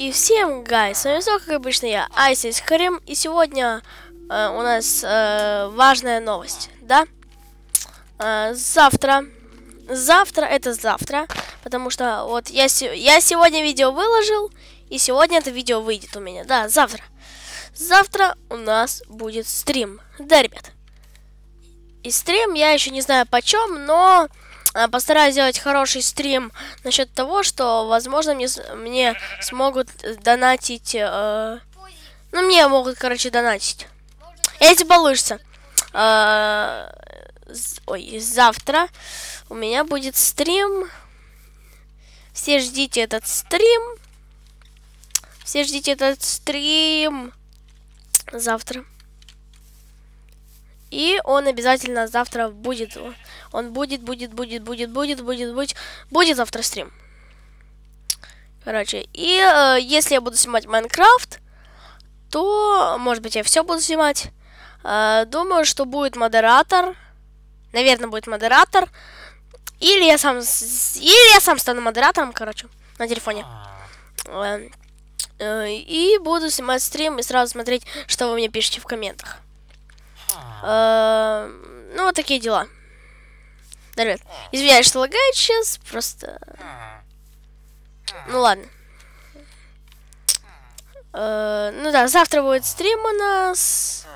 И всем, гайс, с вами снова, как обычно, я, Айсис Крым, и сегодня э, у нас э, важная новость, да? Э, завтра, завтра, это завтра, потому что вот я, я сегодня видео выложил, и сегодня это видео выйдет у меня, да, завтра. Завтра у нас будет стрим, да, ребят? И стрим я еще не знаю почем, но... А, постараюсь сделать хороший стрим насчет того, что, возможно, мне, мне смогут э, донатить... Э, ну, мне могут, короче, донатить. Эти получится. Э, ой, завтра у меня будет стрим. Все ждите этот стрим. Все ждите этот стрим завтра. И он обязательно завтра будет. Он будет, будет, будет, будет, будет, будет, будет, будет завтра стрим. Короче, и э, если я буду снимать Майнкрафт, то, может быть, я все буду снимать. Э, думаю, что будет модератор. Наверное, будет модератор. Или я сам, или я сам стану модератором, короче, на телефоне. Э, э, и буду снимать стрим и сразу смотреть, что вы мне пишете в комментах. Эм, ну, вот такие дела. Народ, извиняюсь, что лагает сейчас, просто... Ну, ладно. Э, ну да, завтра будет стрим у нас.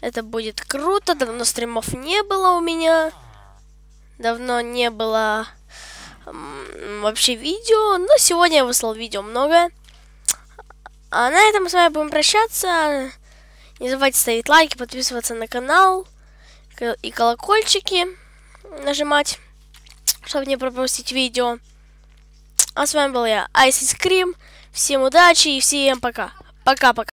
Это будет круто. Давно стримов не было у меня. Давно не было вообще видео. Но сегодня я выслал видео много. А на этом мы с вами будем прощаться. Не забывайте ставить лайки, подписываться на канал и колокольчики нажимать, чтобы не пропустить видео. А с вами был я, Ice Cream. Всем удачи и всем пока. Пока-пока.